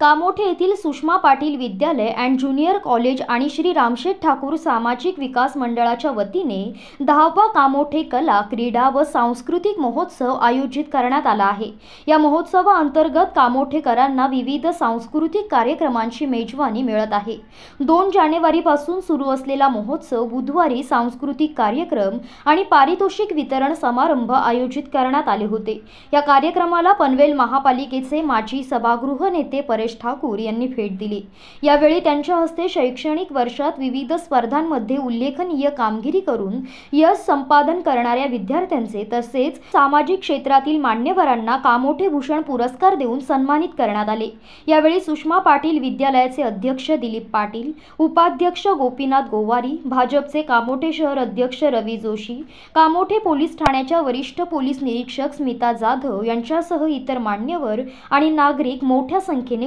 कामोठे येथील सुषमा पाटील विद्यालय and junior college आणि श्री रामशेठ ठाकूर सामाजिक विकास मंडळाच्या वतीने दहावा कामोठे कला क्रीडा व सांस्कृतिक महोत्सव आयोजित करण्यात आला आहे या महोत्सवाअंतर्गत कामोठेकरांना विविध सांस्कृतिक कार्यक्रमांची मेजवानी मिळत आहे दोन जानेवारीपासून सुरू असलेला महोत्सव बुधवारी सांस्कृतिक कार्यक्रम आणि पारितोषिक वितरण समारंभ आयोजित करण्यात आले होते या कार्यक्रमाला पनवेल महापालिकेचे माजी सभागृह नेते परे नरेश ठाकूर यांनी भेट दिली यावेळी त्यांच्या हस्ते शैक्षणिक वर्षात विविध स्पर्धांमध्ये उल्लेखनीय कामगिरी करून यश संपादन करणाऱ्या विद्यार्थ्यांचे तसेच सामाजिक क्षेत्रातील मान्यवरांना कामोठे भूषण पुरस्कार देऊन सन्मानित करण्यात आले यावेळी सुषमा पाटील विद्यालयाचे अध्यक्ष दिलीप पाटील उपाध्यक्ष गोपीनाथ गोवारी भाजपचे कामोठे शहर अध्यक्ष रवी जोशी कामोठे पोलीस ठाण्याच्या वरिष्ठ पोलीस निरीक्षक स्मिता जाधव यांच्यासह इतर मान्यवर आणि नागरिक मोठ्या संख्येने